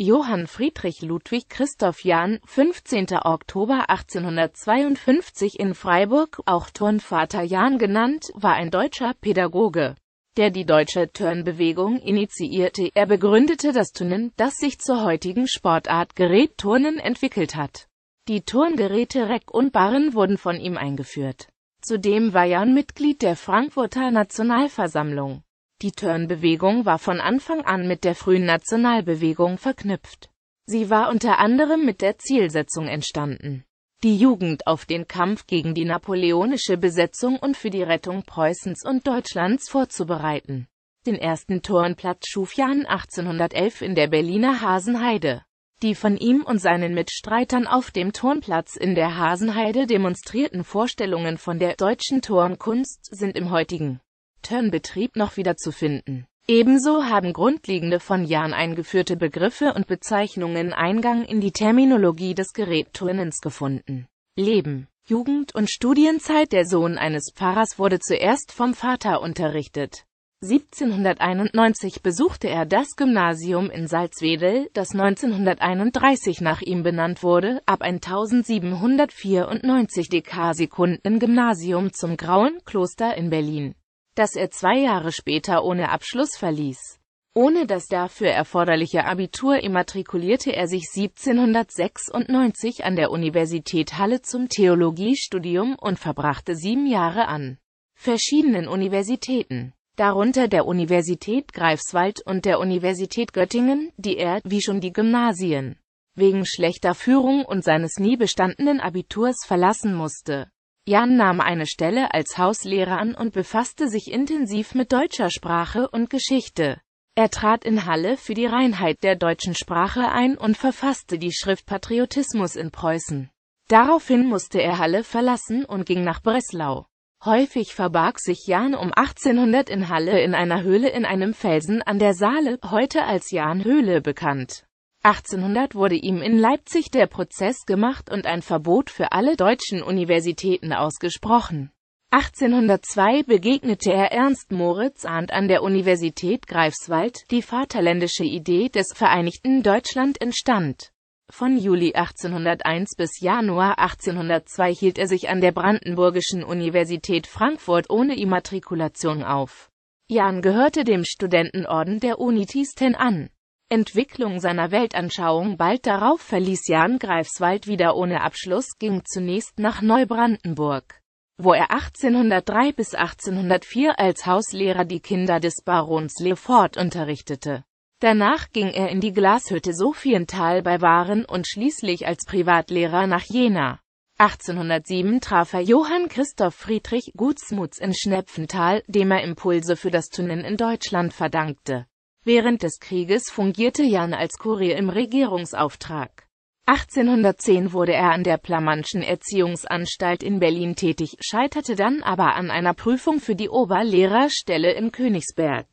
Johann Friedrich Ludwig Christoph Jahn, 15. Oktober 1852 in Freiburg, auch Turnvater Jahn genannt, war ein deutscher Pädagoge der die deutsche Turnbewegung initiierte. Er begründete das Turnen, das sich zur heutigen Sportart Gerätturnen entwickelt hat. Die Turngeräte Reck und Barren wurden von ihm eingeführt. Zudem war Jahn Mitglied der Frankfurter Nationalversammlung. Die Turnbewegung war von Anfang an mit der frühen Nationalbewegung verknüpft. Sie war unter anderem mit der Zielsetzung entstanden, die Jugend auf den Kampf gegen die napoleonische Besetzung und für die Rettung Preußens und Deutschlands vorzubereiten. Den ersten Turnplatz schuf Jahn 1811 in der Berliner Hasenheide. Die von ihm und seinen Mitstreitern auf dem Turnplatz in der Hasenheide demonstrierten Vorstellungen von der deutschen Turnkunst sind im heutigen Turnbetrieb noch wiederzufinden. Ebenso haben grundlegende von Jahren eingeführte Begriffe und Bezeichnungen Eingang in die Terminologie des Gerätturnens gefunden. Leben, Jugend und Studienzeit Der Sohn eines Pfarrers wurde zuerst vom Vater unterrichtet. 1791 besuchte er das Gymnasium in Salzwedel, das 1931 nach ihm benannt wurde, ab 1794 DK-Sekunden Gymnasium zum Grauen Kloster in Berlin das er zwei Jahre später ohne Abschluss verließ. Ohne das dafür erforderliche Abitur immatrikulierte er sich 1796 an der Universität Halle zum Theologiestudium und verbrachte sieben Jahre an verschiedenen Universitäten, darunter der Universität Greifswald und der Universität Göttingen, die er, wie schon die Gymnasien, wegen schlechter Führung und seines nie bestandenen Abiturs verlassen musste. Jan nahm eine Stelle als Hauslehrer an und befasste sich intensiv mit deutscher Sprache und Geschichte. Er trat in Halle für die Reinheit der deutschen Sprache ein und verfasste die Schrift Patriotismus in Preußen. Daraufhin musste er Halle verlassen und ging nach Breslau. Häufig verbarg sich Jan um 1800 in Halle in einer Höhle in einem Felsen an der Saale, heute als Jan Höhle bekannt. 1800 wurde ihm in Leipzig der Prozess gemacht und ein Verbot für alle deutschen Universitäten ausgesprochen. 1802 begegnete er Ernst Moritz Arndt an der Universität Greifswald, die vaterländische Idee des Vereinigten Deutschland entstand. Von Juli 1801 bis Januar 1802 hielt er sich an der Brandenburgischen Universität Frankfurt ohne Immatrikulation auf. Jan gehörte dem Studentenorden der Unitisten an. Entwicklung seiner Weltanschauung. Bald darauf verließ Jan Greifswald wieder ohne Abschluss, ging zunächst nach Neubrandenburg, wo er 1803 bis 1804 als Hauslehrer die Kinder des Barons Lefort unterrichtete. Danach ging er in die Glashütte Sophienthal bei Waren und schließlich als Privatlehrer nach Jena. 1807 traf er Johann Christoph Friedrich Gutsmuts in Schnepfenthal, dem er Impulse für das Tunnen in Deutschland verdankte. Während des Krieges fungierte Jan als Kurier im Regierungsauftrag. 1810 wurde er an der Plamanschen Erziehungsanstalt in Berlin tätig, scheiterte dann aber an einer Prüfung für die Oberlehrerstelle in Königsberg.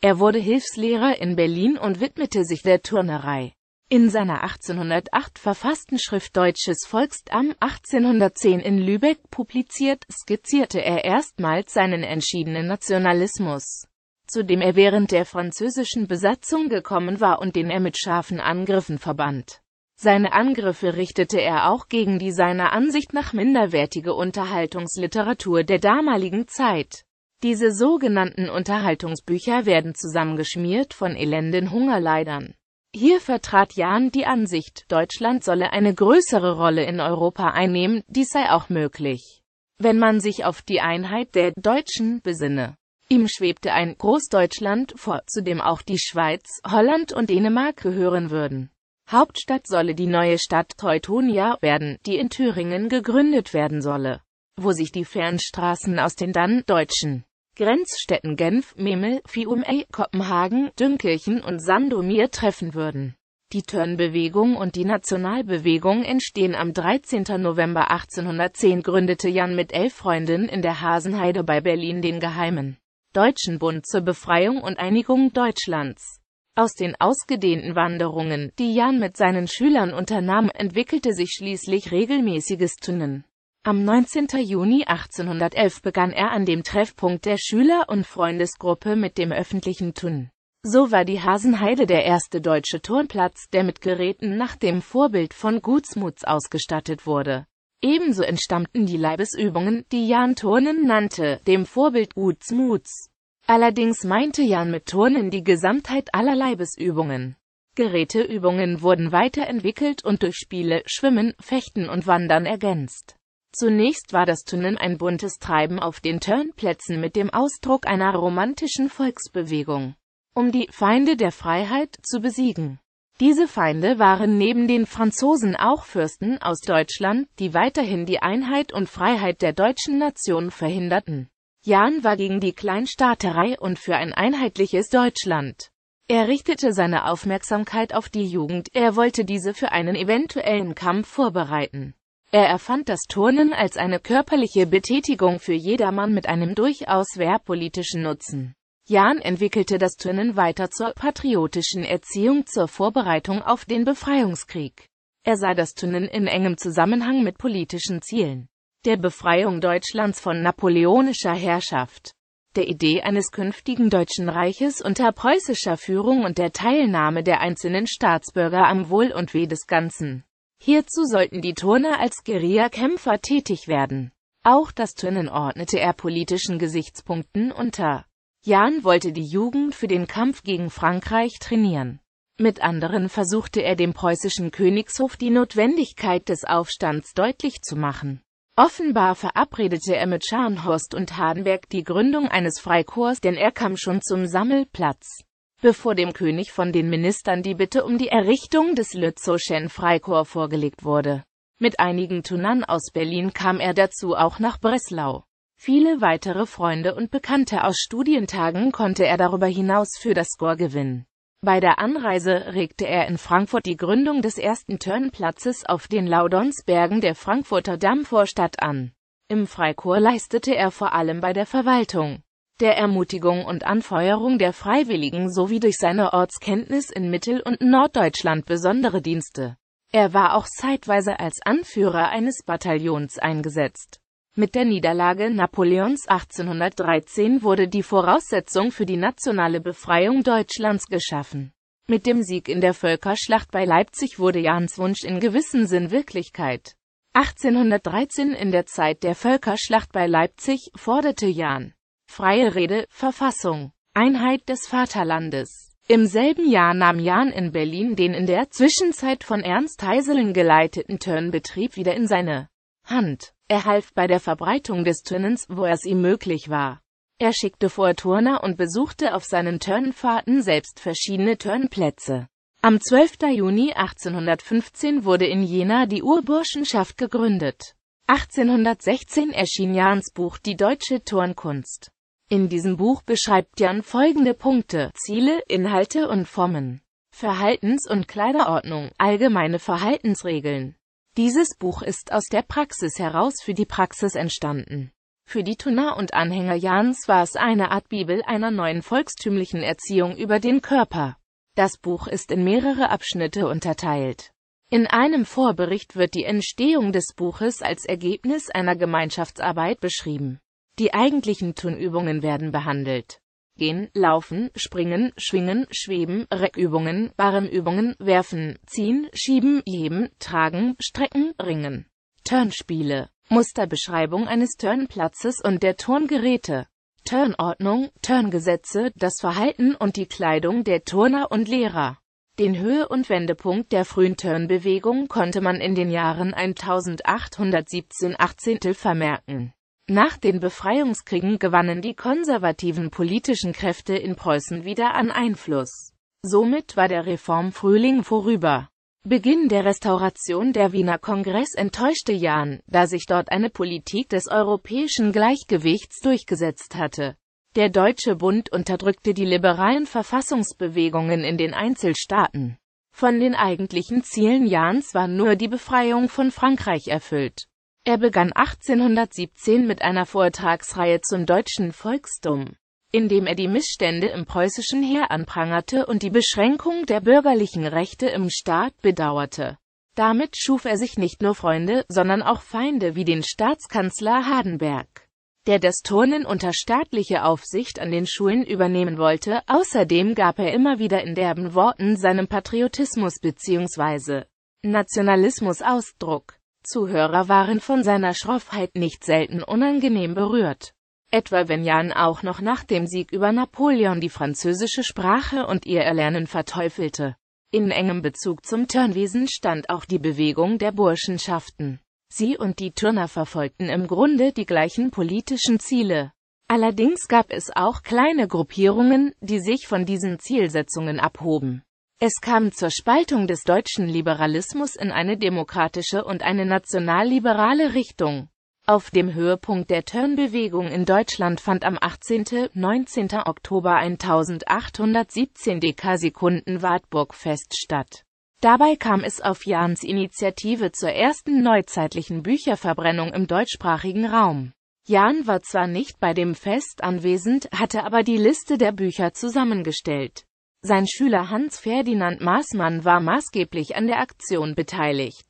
Er wurde Hilfslehrer in Berlin und widmete sich der Turnerei. In seiner 1808 verfassten Schrift Deutsches Volksam 1810 in Lübeck publiziert, skizzierte er erstmals seinen entschiedenen Nationalismus zu dem er während der französischen Besatzung gekommen war und den er mit scharfen Angriffen verband. Seine Angriffe richtete er auch gegen die seiner Ansicht nach minderwertige Unterhaltungsliteratur der damaligen Zeit. Diese sogenannten Unterhaltungsbücher werden zusammengeschmiert von elenden Hungerleidern. Hier vertrat Jahn die Ansicht, Deutschland solle eine größere Rolle in Europa einnehmen, dies sei auch möglich, wenn man sich auf die Einheit der Deutschen besinne. Ihm schwebte ein Großdeutschland vor, zu dem auch die Schweiz, Holland und Dänemark gehören würden. Hauptstadt solle die neue Stadt Teutonia werden, die in Thüringen gegründet werden solle, wo sich die Fernstraßen aus den dann deutschen Grenzstädten Genf, Memel, Fiume, Kopenhagen, Dünkirchen und Sandomir treffen würden. Die Turnbewegung und die Nationalbewegung entstehen am 13. November 1810 gründete Jan mit elf Freunden in der Hasenheide bei Berlin den geheimen Deutschen Bund zur Befreiung und Einigung Deutschlands. Aus den ausgedehnten Wanderungen, die Jan mit seinen Schülern unternahm, entwickelte sich schließlich regelmäßiges Turnen. Am 19. Juni 1811 begann er an dem Treffpunkt der Schüler- und Freundesgruppe mit dem öffentlichen Turnen. So war die Hasenheide der erste deutsche Turnplatz, der mit Geräten nach dem Vorbild von Gutsmuts ausgestattet wurde. Ebenso entstammten die Leibesübungen, die Jan Turnen nannte, dem Vorbild Muts. Allerdings meinte Jan mit Turnen die Gesamtheit aller Leibesübungen. Geräteübungen wurden weiterentwickelt und durch Spiele, Schwimmen, Fechten und Wandern ergänzt. Zunächst war das Turnen ein buntes Treiben auf den Turnplätzen mit dem Ausdruck einer romantischen Volksbewegung, um die Feinde der Freiheit zu besiegen. Diese Feinde waren neben den Franzosen auch Fürsten aus Deutschland, die weiterhin die Einheit und Freiheit der deutschen Nation verhinderten. Jahn war gegen die Kleinstaaterei und für ein einheitliches Deutschland. Er richtete seine Aufmerksamkeit auf die Jugend, er wollte diese für einen eventuellen Kampf vorbereiten. Er erfand das Turnen als eine körperliche Betätigung für jedermann mit einem durchaus wehrpolitischen Nutzen. Jahn entwickelte das Turnen weiter zur patriotischen Erziehung zur Vorbereitung auf den Befreiungskrieg. Er sah das Turnen in engem Zusammenhang mit politischen Zielen. Der Befreiung Deutschlands von napoleonischer Herrschaft. Der Idee eines künftigen Deutschen Reiches unter preußischer Führung und der Teilnahme der einzelnen Staatsbürger am Wohl und Weh des Ganzen. Hierzu sollten die Turner als Guerillakämpfer tätig werden. Auch das Turnen ordnete er politischen Gesichtspunkten unter. Jan wollte die Jugend für den Kampf gegen Frankreich trainieren. Mit anderen versuchte er dem preußischen Königshof die Notwendigkeit des Aufstands deutlich zu machen. Offenbar verabredete er mit Scharnhorst und Hardenberg die Gründung eines Freikorps, denn er kam schon zum Sammelplatz, bevor dem König von den Ministern die Bitte um die Errichtung des Lützowschen Freikorps vorgelegt wurde. Mit einigen Tunan aus Berlin kam er dazu auch nach Breslau. Viele weitere Freunde und Bekannte aus Studientagen konnte er darüber hinaus für das Score gewinnen. Bei der Anreise regte er in Frankfurt die Gründung des ersten Turnplatzes auf den Laudonsbergen der Frankfurter Dammvorstadt an. Im Freikorps leistete er vor allem bei der Verwaltung, der Ermutigung und Anfeuerung der Freiwilligen sowie durch seine Ortskenntnis in Mittel- und Norddeutschland besondere Dienste. Er war auch zeitweise als Anführer eines Bataillons eingesetzt. Mit der Niederlage Napoleons 1813 wurde die Voraussetzung für die nationale Befreiung Deutschlands geschaffen. Mit dem Sieg in der Völkerschlacht bei Leipzig wurde Jahns Wunsch in gewissem Sinn Wirklichkeit. 1813 in der Zeit der Völkerschlacht bei Leipzig forderte Jahn freie Rede, Verfassung, Einheit des Vaterlandes. Im selben Jahr nahm Jahn in Berlin den in der Zwischenzeit von Ernst Heiseln geleiteten Turnbetrieb wieder in seine Hand. Er half bei der Verbreitung des Turnens, wo es ihm möglich war. Er schickte vor Turner und besuchte auf seinen Turnfahrten selbst verschiedene Turnplätze. Am 12. Juni 1815 wurde in Jena die Urburschenschaft gegründet. 1816 erschien Jans Buch Die deutsche Turnkunst. In diesem Buch beschreibt Jan folgende Punkte, Ziele, Inhalte und Formen, Verhaltens- und Kleiderordnung, allgemeine Verhaltensregeln, dieses Buch ist aus der Praxis heraus für die Praxis entstanden. Für die Tuner und Anhänger Jans war es eine Art Bibel einer neuen volkstümlichen Erziehung über den Körper. Das Buch ist in mehrere Abschnitte unterteilt. In einem Vorbericht wird die Entstehung des Buches als Ergebnis einer Gemeinschaftsarbeit beschrieben. Die eigentlichen Tunübungen werden behandelt. Gehen, Laufen, Springen, Schwingen, Schweben, Reckübungen, Barrenübungen, Werfen, Ziehen, Schieben, Heben, Tragen, Strecken, Ringen. Turnspiele. Musterbeschreibung eines Turnplatzes und der Turngeräte. Turnordnung, Turngesetze, das Verhalten und die Kleidung der Turner und Lehrer. Den Höhe- und Wendepunkt der frühen Turnbewegung konnte man in den Jahren 1817-18 vermerken nach den Befreiungskriegen gewannen die konservativen politischen Kräfte in Preußen wieder an Einfluss. Somit war der Reformfrühling vorüber. Beginn der Restauration der Wiener Kongress enttäuschte Jahn, da sich dort eine Politik des europäischen Gleichgewichts durchgesetzt hatte. Der Deutsche Bund unterdrückte die liberalen Verfassungsbewegungen in den Einzelstaaten. Von den eigentlichen Zielen Jahns war nur die Befreiung von Frankreich erfüllt. Er begann 1817 mit einer Vortragsreihe zum deutschen Volkstum, indem er die Missstände im preußischen Heer anprangerte und die Beschränkung der bürgerlichen Rechte im Staat bedauerte. Damit schuf er sich nicht nur Freunde, sondern auch Feinde wie den Staatskanzler Hardenberg, der das Turnen unter staatliche Aufsicht an den Schulen übernehmen wollte. Außerdem gab er immer wieder in derben Worten seinem Patriotismus bzw. Nationalismus Ausdruck. Zuhörer waren von seiner Schroffheit nicht selten unangenehm berührt. Etwa wenn Jan auch noch nach dem Sieg über Napoleon die französische Sprache und ihr Erlernen verteufelte. In engem Bezug zum Turnwesen stand auch die Bewegung der Burschenschaften. Sie und die Turner verfolgten im Grunde die gleichen politischen Ziele. Allerdings gab es auch kleine Gruppierungen, die sich von diesen Zielsetzungen abhoben. Es kam zur Spaltung des deutschen Liberalismus in eine demokratische und eine nationalliberale Richtung. Auf dem Höhepunkt der Turnbewegung in Deutschland fand am 18. 19. Oktober 1817 Dekasekunden Wartburgfest statt. Dabei kam es auf Jahns Initiative zur ersten neuzeitlichen Bücherverbrennung im deutschsprachigen Raum. Jahn war zwar nicht bei dem Fest anwesend, hatte aber die Liste der Bücher zusammengestellt. Sein Schüler Hans Ferdinand Maßmann war maßgeblich an der Aktion beteiligt.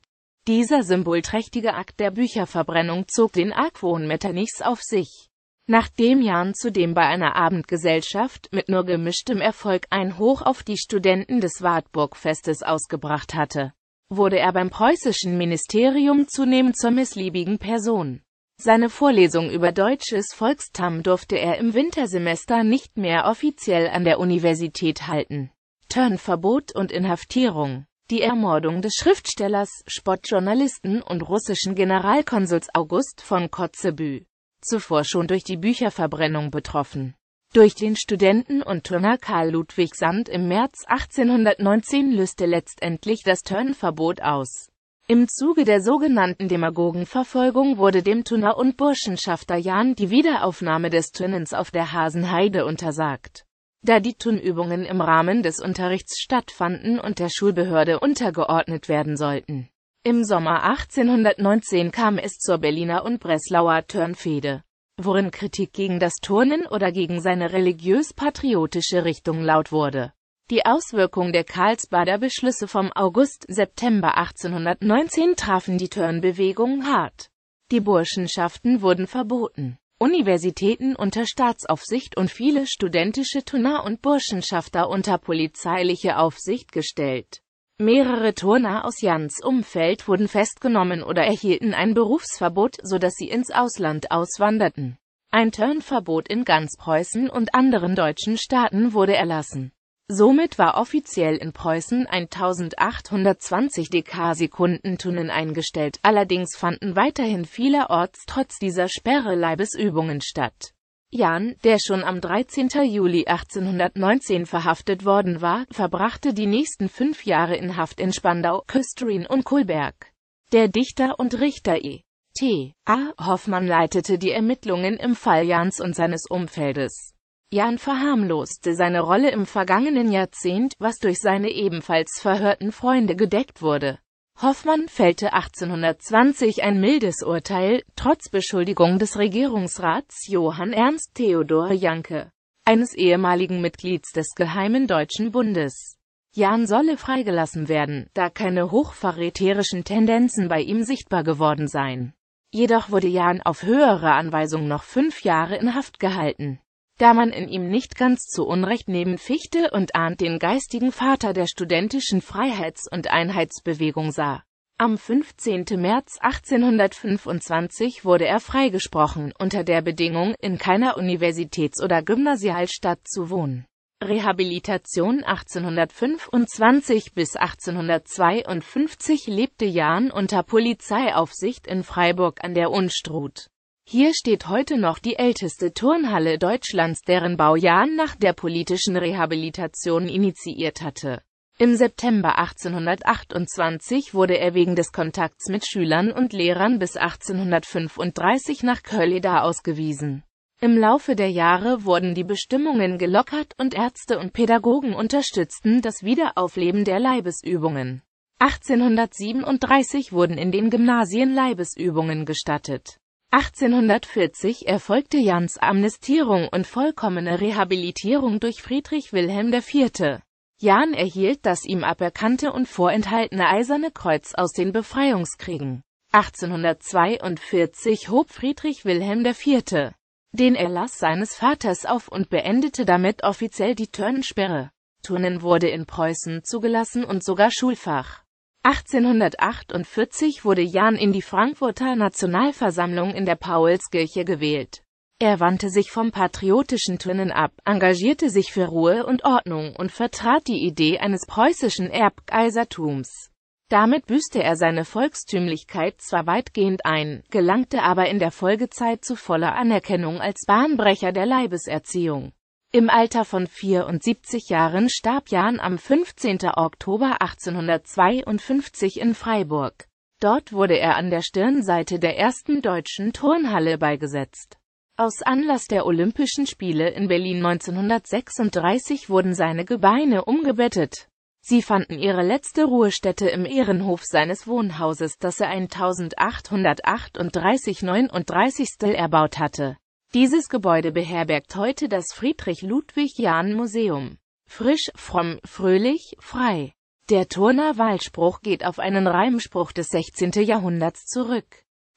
Dieser symbolträchtige Akt der Bücherverbrennung zog den Argwohn Metternichs auf sich. Nachdem Jan zudem bei einer Abendgesellschaft mit nur gemischtem Erfolg ein Hoch auf die Studenten des Wartburgfestes ausgebracht hatte, wurde er beim preußischen Ministerium zunehmend zur missliebigen Person. Seine Vorlesung über deutsches Volkstamm durfte er im Wintersemester nicht mehr offiziell an der Universität halten. Turnverbot und Inhaftierung die Ermordung des Schriftstellers, Sportjournalisten und russischen Generalkonsuls August von Kotzebü. zuvor schon durch die Bücherverbrennung betroffen. Durch den Studenten und Turner Karl Ludwig Sand im März 1819 löste letztendlich das Turnverbot aus. Im Zuge der sogenannten Demagogenverfolgung wurde dem Thuner und Burschenschafter Jan die Wiederaufnahme des Turnens auf der Hasenheide untersagt. Da die Turnübungen im Rahmen des Unterrichts stattfanden und der Schulbehörde untergeordnet werden sollten. Im Sommer 1819 kam es zur Berliner und Breslauer Turnfehde, worin Kritik gegen das Turnen oder gegen seine religiös-patriotische Richtung laut wurde. Die Auswirkung der Karlsbader Beschlüsse vom August-September 1819 trafen die Turnbewegung hart. Die Burschenschaften wurden verboten. Universitäten unter Staatsaufsicht und viele studentische Turner und Burschenschafter unter polizeiliche Aufsicht gestellt. Mehrere Turner aus Jans Umfeld wurden festgenommen oder erhielten ein Berufsverbot, sodass sie ins Ausland auswanderten. Ein Turnverbot in ganz Preußen und anderen deutschen Staaten wurde erlassen. Somit war offiziell in Preußen 1820 dk Dekasekundentouren eingestellt, allerdings fanden weiterhin vielerorts trotz dieser Sperre Leibesübungen statt. Jan, der schon am 13. Juli 1819 verhaftet worden war, verbrachte die nächsten fünf Jahre in Haft in Spandau, Küstrin und Kohlberg. Der Dichter und Richter E. T. A. Hoffmann leitete die Ermittlungen im Fall Jans und seines Umfeldes. Jan verharmloste seine Rolle im vergangenen Jahrzehnt, was durch seine ebenfalls verhörten Freunde gedeckt wurde. Hoffmann fällte 1820 ein mildes Urteil, trotz Beschuldigung des Regierungsrats Johann Ernst Theodor Janke, eines ehemaligen Mitglieds des Geheimen Deutschen Bundes. Jan solle freigelassen werden, da keine hochverräterischen Tendenzen bei ihm sichtbar geworden seien. Jedoch wurde Jan auf höhere Anweisung noch fünf Jahre in Haft gehalten da man in ihm nicht ganz zu Unrecht neben Fichte und Arndt den geistigen Vater der studentischen Freiheits- und Einheitsbewegung sah. Am 15. März 1825 wurde er freigesprochen, unter der Bedingung, in keiner Universitäts- oder Gymnasialstadt zu wohnen. Rehabilitation 1825 bis 1852 lebte Jahn unter Polizeiaufsicht in Freiburg an der Unstrut. Hier steht heute noch die älteste Turnhalle Deutschlands, deren Bau Jahn nach der politischen Rehabilitation initiiert hatte. Im September 1828 wurde er wegen des Kontakts mit Schülern und Lehrern bis 1835 nach Kölleda ausgewiesen. Im Laufe der Jahre wurden die Bestimmungen gelockert und Ärzte und Pädagogen unterstützten das Wiederaufleben der Leibesübungen. 1837 wurden in den Gymnasien Leibesübungen gestattet. 1840 erfolgte Jans Amnestierung und vollkommene Rehabilitierung durch Friedrich Wilhelm IV. Jan erhielt das ihm aberkannte und vorenthaltene Eiserne Kreuz aus den Befreiungskriegen. 1842 hob Friedrich Wilhelm IV. den Erlass seines Vaters auf und beendete damit offiziell die Turnensperre. Turnen wurde in Preußen zugelassen und sogar Schulfach. 1848 wurde Jan in die Frankfurter Nationalversammlung in der Paulskirche gewählt. Er wandte sich vom patriotischen Tönen ab, engagierte sich für Ruhe und Ordnung und vertrat die Idee eines preußischen Erbgeisertums. Damit büßte er seine Volkstümlichkeit zwar weitgehend ein, gelangte aber in der Folgezeit zu voller Anerkennung als Bahnbrecher der Leibeserziehung. Im Alter von 74 Jahren starb Jan am 15. Oktober 1852 in Freiburg. Dort wurde er an der Stirnseite der ersten deutschen Turnhalle beigesetzt. Aus Anlass der Olympischen Spiele in Berlin 1936 wurden seine Gebeine umgebettet. Sie fanden ihre letzte Ruhestätte im Ehrenhof seines Wohnhauses, das er 1838 39 erbaut hatte. Dieses Gebäude beherbergt heute das Friedrich-Ludwig-Jahn-Museum. Frisch, fromm, fröhlich, frei. Der Turner Wahlspruch geht auf einen Reimspruch des 16. Jahrhunderts zurück.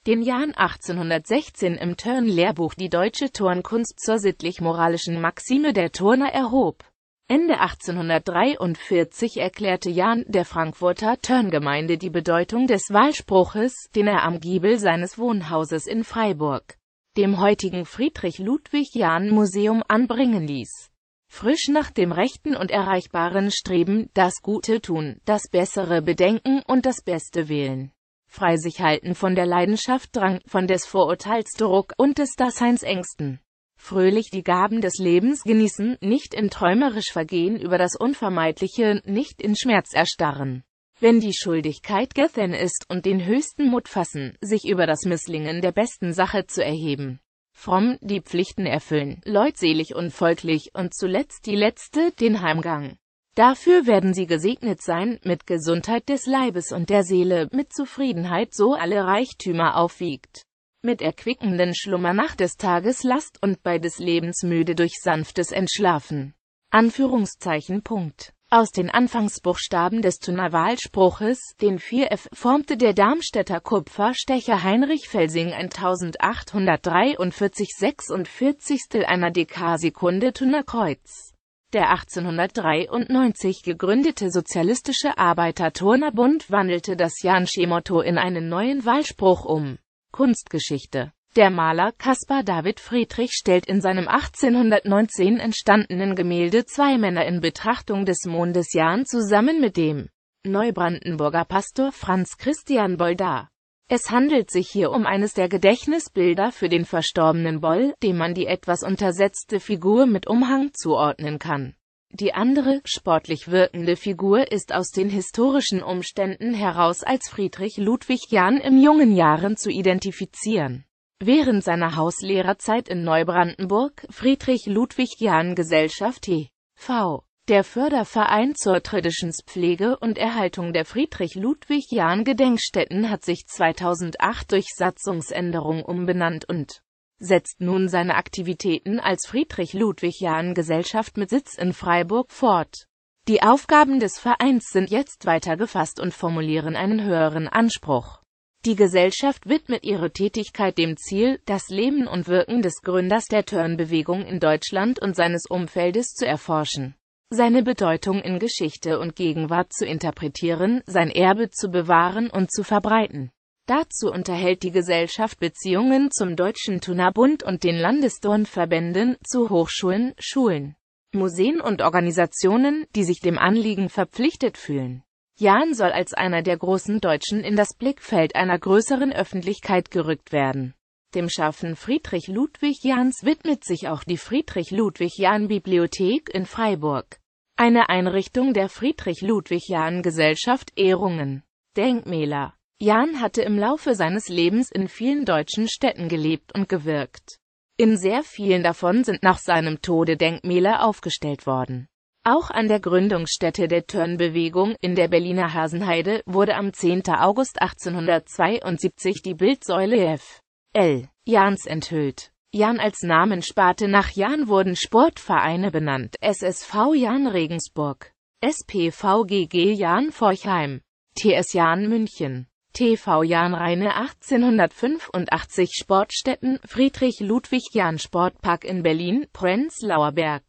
Den Jahren 1816 im Turn-Lehrbuch die deutsche Turnkunst zur sittlich-moralischen Maxime der Turner erhob. Ende 1843 erklärte Jahn der Frankfurter Turngemeinde die Bedeutung des Wahlspruches, den er am Giebel seines Wohnhauses in Freiburg dem heutigen Friedrich-Ludwig-Jahn-Museum anbringen ließ. Frisch nach dem rechten und erreichbaren Streben, das Gute tun, das Bessere bedenken und das Beste wählen. Frei sich halten von der Leidenschaft Drang, von des Vorurteils Druck und des Daseinsängsten. fröhlich die Gaben des Lebens genießen, nicht in träumerisch Vergehen über das Unvermeidliche, nicht in Schmerz erstarren. Wenn die Schuldigkeit gethan ist und den höchsten Mut fassen, sich über das Misslingen der besten Sache zu erheben. Fromm, die Pflichten erfüllen, leutselig und folglich und zuletzt die letzte, den Heimgang. Dafür werden sie gesegnet sein, mit Gesundheit des Leibes und der Seele, mit Zufriedenheit so alle Reichtümer aufwiegt. Mit erquickenden Schlummer nach des Tages Last und bei des Lebens müde durch sanftes Entschlafen. Anführungszeichen Punkt. Aus den Anfangsbuchstaben des Tunerwahlspruches, den 4F, formte der Darmstädter Kupferstecher Heinrich Felsing 1843 46 einer Dekarsekunde Tunerkreuz. Der 1893 gegründete Sozialistische Arbeiterturnerbund wandelte das Janschemotto in einen neuen Wahlspruch um. Kunstgeschichte der Maler Caspar David Friedrich stellt in seinem 1819 entstandenen Gemälde zwei Männer in Betrachtung des Mondes Jahn zusammen mit dem Neubrandenburger Pastor Franz Christian Boll dar. Es handelt sich hier um eines der Gedächtnisbilder für den verstorbenen Boll, dem man die etwas untersetzte Figur mit Umhang zuordnen kann. Die andere, sportlich wirkende Figur ist aus den historischen Umständen heraus als Friedrich Ludwig Jahn im jungen Jahren zu identifizieren. Während seiner Hauslehrerzeit in Neubrandenburg, Friedrich Ludwig Jahn Gesellschaft TV, der Förderverein zur Traditionspflege und Erhaltung der Friedrich-Ludwig-Jahn-Gedenkstätten hat sich 2008 durch Satzungsänderung umbenannt und setzt nun seine Aktivitäten als Friedrich-Ludwig-Jahn-Gesellschaft mit Sitz in Freiburg fort. Die Aufgaben des Vereins sind jetzt weiter gefasst und formulieren einen höheren Anspruch die Gesellschaft widmet ihre Tätigkeit dem Ziel, das Leben und Wirken des Gründers der Turnbewegung in Deutschland und seines Umfeldes zu erforschen, seine Bedeutung in Geschichte und Gegenwart zu interpretieren, sein Erbe zu bewahren und zu verbreiten. Dazu unterhält die Gesellschaft Beziehungen zum Deutschen Turnerbund und den Landesturnverbänden, zu Hochschulen, Schulen, Museen und Organisationen, die sich dem Anliegen verpflichtet fühlen. Jahn soll als einer der großen Deutschen in das Blickfeld einer größeren Öffentlichkeit gerückt werden. Dem Schaffen Friedrich Ludwig Jahns widmet sich auch die Friedrich-Ludwig-Jahn-Bibliothek in Freiburg, eine Einrichtung der Friedrich-Ludwig-Jahn-Gesellschaft Ehrungen. Denkmäler Jahn hatte im Laufe seines Lebens in vielen deutschen Städten gelebt und gewirkt. In sehr vielen davon sind nach seinem Tode Denkmäler aufgestellt worden. Auch an der Gründungsstätte der Turnbewegung in der Berliner Hasenheide wurde am 10. August 1872 die Bildsäule F. L. Jahns enthüllt. Jahn als Namenssparte nach Jahn wurden Sportvereine benannt, SSV Jahn Regensburg, SPVGG Jahn Forchheim, TS Jahn München, TV Jahn Rheine 1885 Sportstätten, Friedrich-Ludwig-Jahn-Sportpark in Berlin, Prenzlauer Berg.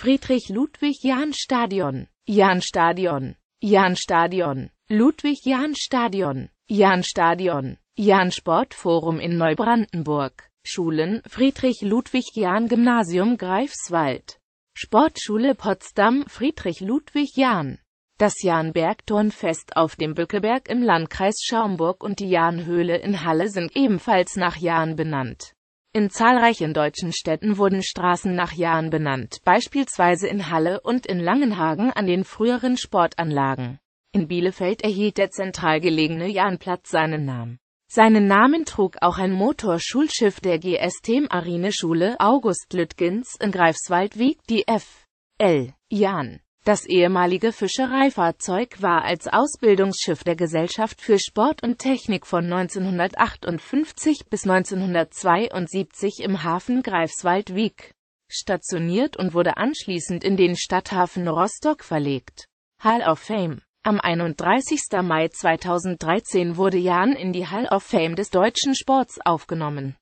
Friedrich-Ludwig-Jahn-Stadion, Jahn-Stadion, Jahn-Stadion, Ludwig-Jahn-Stadion, Jahn-Stadion, Jahn-Sportforum in Neubrandenburg, Schulen Friedrich-Ludwig-Jahn-Gymnasium Greifswald, Sportschule Potsdam Friedrich-Ludwig-Jahn. Das Jahnberg-Turnfest auf dem Bückeberg im Landkreis Schaumburg und die Jahnhöhle in Halle sind ebenfalls nach Jahn benannt in zahlreichen deutschen Städten wurden Straßen nach Jahren benannt, beispielsweise in Halle und in Langenhagen an den früheren Sportanlagen. In Bielefeld erhielt der zentral gelegene Jahnplatz seinen Namen. Seinen Namen trug auch ein Motorschulschiff der GST Arine Schule August Lüttgens in Greifswald wiegt die F. L. Jahn. Das ehemalige Fischereifahrzeug war als Ausbildungsschiff der Gesellschaft für Sport und Technik von 1958 bis 1972 im Hafen Greifswald-Wiek stationiert und wurde anschließend in den Stadthafen Rostock verlegt. Hall of Fame Am 31. Mai 2013 wurde Jan in die Hall of Fame des deutschen Sports aufgenommen